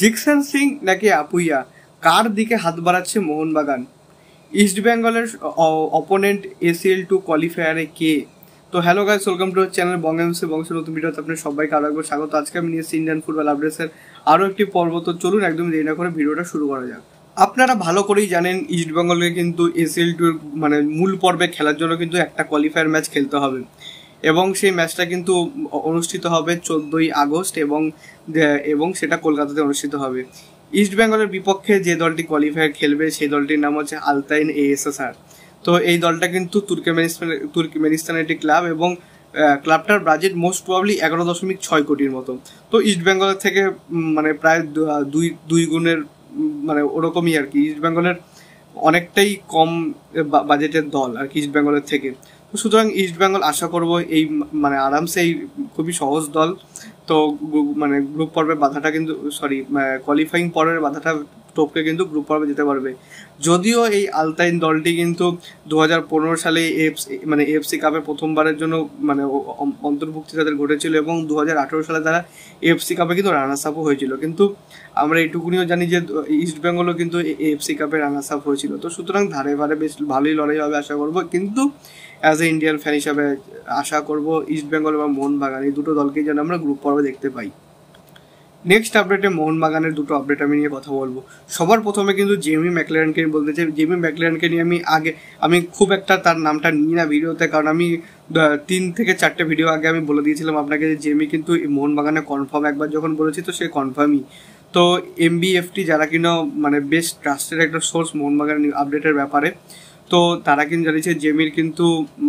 জিকসন সিং নাকি আপুইয়া কার দিকে হাত বাড়াচ্ছে মোহনবাগান ইস্ট বেঙ্গলের অপোনেন্ট এসিএল টু কোয়ালিফায়ারে কে তো hello guys welcome to channel বঙ্গে বংশ নতুন ভিডিওতে আপনার সবাইকে আরো একবার স্বাগত আজকে আমি নিয়েছি ইন্ডিয়ান ফুটবল আপডেটসের আরও একটি পর্ব তো চলুন একদম দেরি না করে ভিডিওটা শুরু করা যাক আপনারা ভালো করেই জানেন বেঙ্গলকে কিন্তু এসিএল টুর মানে মূল পর্বে খেলার জন্য কিন্তু একটা কোয়ালিফায়ার ম্যাচ খেলতে হবে এবং সেই ম্যাচটা কিন্তু অনুষ্ঠিত হবে চোদ্দোই আগস্ট এবং এবং সেটা কলকাতাতে অনুষ্ঠিত হবে ইস্ট বেঙ্গলের বিপক্ষে যে দলটি কোয়ালিফায়ার খেলবে সেই দলটির নাম হচ্ছে আলতাইন এএসএসআর তো এই দলটা কিন্তু তুর্কমেনিস্তান তুর্কমেনিস্তানের একটি ক্লাব এবং ক্লাবটার বাজেট মোস্ট প্রবাবলি এগারো দশমিক ছয় কোটির মতো তো ইস্ট বেঙ্গলের থেকে মানে প্রায় দুই দুই গুণের মানে ওরকমই আর কি ইস্ট বেঙ্গলের অনেকটাই কম বাজেটের দল আর কি ইস্ট বেঙ্গলের থেকে সুতরাং ইস্টবেঙ্গল আশা করব এই মানে আরামসে এই খুবই সহজ দল তো মানে গ্রুপ পর্বের বাধাটা কিন্তু সরি কোয়ালিফাইং পর্বের বাধাটা টপকে কিন্তু গ্রুপ পর্বে যেতে পারবে যদিও এই আলতাইন দলটি কিন্তু দু হাজার পনেরো সালে এফসি মানে এফসি কাপে প্রথমবারের জন্য মানে অন্তর্ভুক্তি তাদের ঘটেছিল এবং দু হাজার আঠেরো সালে তারা এফসি কাপে কিন্তু রানার্সআপও হয়েছিল কিন্তু আমরা এইটুকুনিও জানি যে ইস্ট বেঙ্গলও কিন্তু এফসি কাপে রানার্সআপ হয়েছিল তো সুতরাং ধারে ভারে বেশ ভালোই লড়াই হবে আশা করবো কিন্তু অ্যাজ এ ইন্ডিয়ান ফ্যান হিসাবে আশা করব ইস্ট বেঙ্গল এবং মোহনবাগান এই দুটো দলকে যেন আমরা গ্রুপ পর্ব আমরা দেখতে পাই নেক্সট আপডেটে মোহনবাগানের দুটো আপডেট আমি নিয়ে কথা বলবো সবার প্রথমে কিন্তু জেমি ম্যাকলেরানকে বলতে চাই জেমি ম্যাকলেরানকে নিয়ে আমি আগে আমি খুব একটা তার নামটা নিই না ভিডিওতে কারণ আমি তিন থেকে চারটে ভিডিও আগে আমি বলে দিয়েছিলাম আপনাকে যে জেমি কিন্তু মোহনবাগানে কনফার্ম একবার যখন বলেছি তো সে কনফার্মই তো এমবিএফটি যারা কিনা মানে বেস্ট ট্রাস্টের একটা সোর্স মোহনবাগানের আপডেটের ব্যাপারে তো তারা কিন্তু জানিয়েছে জেমির কিন্তু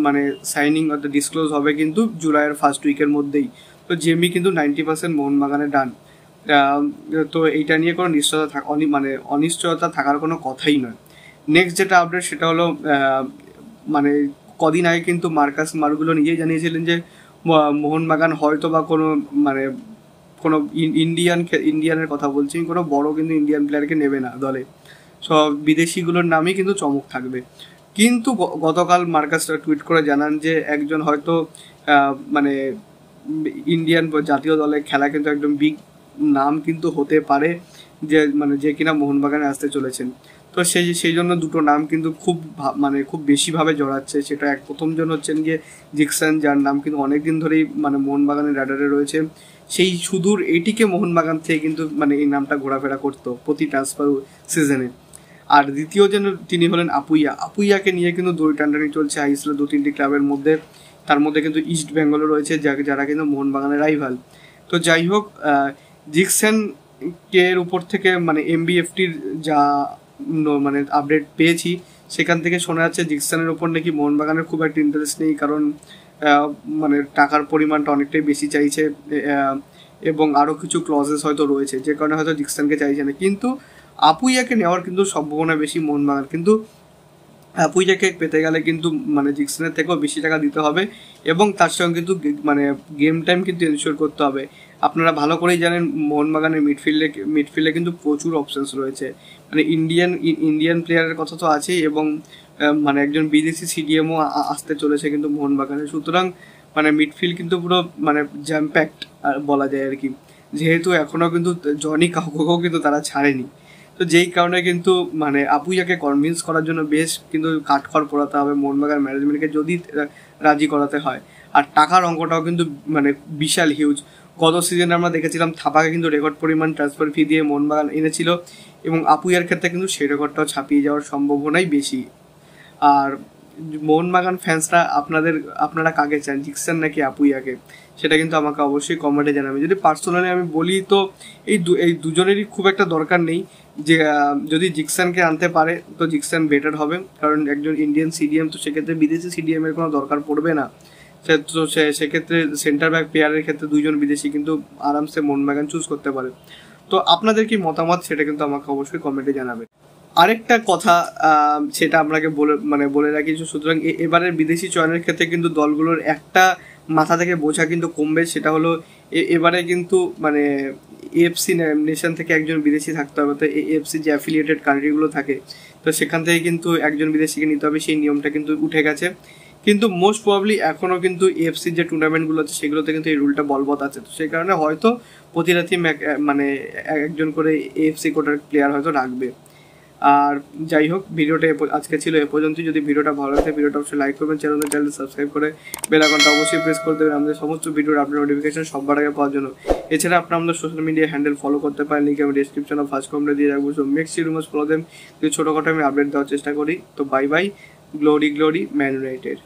মানে সাইনিং অর্থাৎ ডিসক্লোজ হবে কিন্তু জুলাইয়ের ফার্স্ট উইকের মধ্যেই তো জেমি কিন্তু নাইনটি পার্সেন্ট মোহনবাগানে ডান তো এইটা নিয়ে কোনো নিশ্চয়তা থাকা মানে অনিশ্চয়তা থাকার কোনো কথাই নয় নেক্সট যেটা আপডেট সেটা হলো মানে কদিন আগে কিন্তু মার্কাস মারগুলো নিজেই জানিয়েছিলেন যে মোহনবাগান হয়তো বা কোনো মানে কোনো ইন্ডিয়ান ইন্ডিয়ানের কথা বলছি কোনো বড় কিন্তু ইন্ডিয়ান প্লেয়ারকে নেবে না দলে সব বিদেশিগুলোর নামই কিন্তু চমক থাকবে কিন্তু গতকাল মার্কাসরা টুইট করে জানান যে একজন হয়তো মানে ইন্ডিয়ান জাতীয় দলের খেলা কিন্তু একদম বিগ নাম কিন্তু হতে পারে যে মানে যে কিনা মোহনবাগানে আসতে চলেছেন তো সেই সেই জন্য দুটো নাম কিন্তু খুব মানে খুব বেশিভাবে জড়াচ্ছে সেটা এক প্রথমজন হচ্ছেন গিয়ে জিকসান যার নাম কিন্তু অনেক দিন ধরেই মানে মোহনবাগানের র্যাডারে রয়েছে সেই সুদূর এটিকে মোহনবাগান থেকে কিন্তু মানে এই নামটা ঘোরাফেরা করতো প্রতি ট্রান্সফার সিজনে আর দ্বিতীয় যেন তিনি হলেন আপুইয়া আপুইয়াকে নিয়ে কিন্তু দুই টান্ডানি চলছে আইসলে দু তিনটি ক্লাবের মধ্যে তার মধ্যে কিন্তু ইস্ট বেঙ্গলও রয়েছে যারা কিন্তু মোহনবাগানের রাইভাল তো যাই হোক কে এর উপর থেকে মানে এমবিএফটির যা মানে আপডেট পেয়েছি সেখান থেকে শোনা যাচ্ছে জিকসানের ওপর নাকি মোহনবাগানের খুব একটা ইন্টারেস্ট নেই কারণ মানে টাকার পরিমাণটা অনেকটাই বেশি চাইছে এবং আরও কিছু ক্লজেস হয়তো রয়েছে যে কারণে হয়তো জিকসানকে চাইছে না কিন্তু আপুইয়াকে নেওয়ার কিন্তু সম্ভাবনা বেশি মোহনবাগান কিন্তু হ্যাঁ, পুইজা কেক পেতে গেলে কিন্তু মানে জিক্সনের থেকেও বেশি টাকা দিতে হবে এবং তার সঙ্গে কিন্তু মানে গেম টাইম কিন্তু এনশিওর করতে হবে আপনারা ভালো করেই জানেন মোহনবাগানের মিডফিল্ডে মিডফিল্ডে কিন্তু প্রচুর অপশানস রয়েছে মানে ইন্ডিয়ান ইন্ডিয়ান প্লেয়ারের কথা তো আছেই এবং মানে একজন বিদেশি সিডিএমও আসতে চলেছে কিন্তু মোহনবাগানে সুতরাং মানে মিডফিল্ড কিন্তু পুরো মানে জ্যাম্প্যাক্ট বলা যায় আর কি যেহেতু এখনও কিন্তু জনি কাউকেও কিন্তু তারা ছাড়েনি তো যেই কারণে কিন্তু মানে আপুজাকে কনভিন্স করার জন্য বেশ কিন্তু কাঠখড় পোড়াতে হবে মোহনবাগান ম্যানেজমেন্টকে যদি রাজি করাতে হয় আর টাকার অঙ্কটাও কিন্তু মানে বিশাল হিউজ গত সিজনে আমরা দেখেছিলাম থাপাকে কিন্তু রেকর্ড পরিমাণ ট্রান্সফার ফি দিয়ে মোহনবাগান এনেছিল এবং আপুইয়ার ক্ষেত্রে কিন্তু সেই রেকর্ডটাও ছাপিয়ে যাওয়ার সম্ভাবনাই বেশি আর মোহনবাগান ফ্যান্সরা আপনাদের আপনারা কাকে চান জিক্সান নাকি আপুইয়াকে সেটা কিন্তু আমাকে অবশ্যই কমেন্টে জানাবে যদি পার্সোনালি আমি বলি তো এই এই দুজনেরই খুব একটা দরকার নেই যে যদি জিকসানকে আনতে পারে তো জিকসান বেটার হবে কারণ একজন ইন্ডিয়ান সিডিএম তো সেক্ষেত্রে বিদেশি সিডিএমের কোনো দরকার পড়বে না তো সেক্ষেত্রে সেন্টার ব্যাক প্লেয়ারের ক্ষেত্রে দুইজন বিদেশি কিন্তু আরামসে মোহনবাগান চুজ করতে পারে তো আপনাদের কি মতামত সেটা কিন্তু আমাকে অবশ্যই কমেন্টে জানাবেন আরেকটা কথা সেটা আপনাকে বলে মানে বলে রাখি সুতরাং এবারের বিদেশি চয়নের ক্ষেত্রে কিন্তু দলগুলোর একটা মাথা থেকে বোঝা কিন্তু কমবে সেটা হলো এবারে কিন্তু মানে এএফসি নেশন থেকে একজন বিদেশি থাকতে হবে তো এফসি যে অ্যাফিলিয়েটেড কান্ট্রিগুলো থাকে তো সেখান থেকে কিন্তু একজন বিদেশিকে নিতে হবে সেই নিয়মটা কিন্তু উঠে গেছে কিন্তু মোস্ট প্রবাবলি এখনও কিন্তু এফসি যে টুর্নামেন্টগুলো আছে সেগুলোতে কিন্তু এই রুলটা বলবৎ আছে তো সেই কারণে হয়তো প্রতিরাতি মানে একজন করে এএফসি কোটার প্লেয়ার হয়তো রাখবে আর যাই হোক ভিডিওটা আজকে ছিল এ পর্যন্ত যদি ভিডিওটা ভালো লাগে ভিডিওটা অবশ্যই লাইক করবেন চ্যানেলটা চ্যানেল সাবস্ক্রাইব করে বেল আইকনটা অবশ্যই প্রেস করতে হবে আমাদের সমস্ত ভিডিওর আপনার নোটিফিকেশন সবার আগে পাওয়ার জন্য এছাড়া আপনার আমাদের সোশ্যাল মিডিয়া হ্যান্ডেল ফলো করতে পারেন লিঙ্ক আমি ডিসক্রিপশনে ফার্স্ট কমেন্টে দিয়ে রাখবো সো মেক্স রুমার্স ফলো দেন কিছু ছোটোখাটো আমি আপডেট দেওয়ার চেষ্টা করি তো bye bye glory glory Man United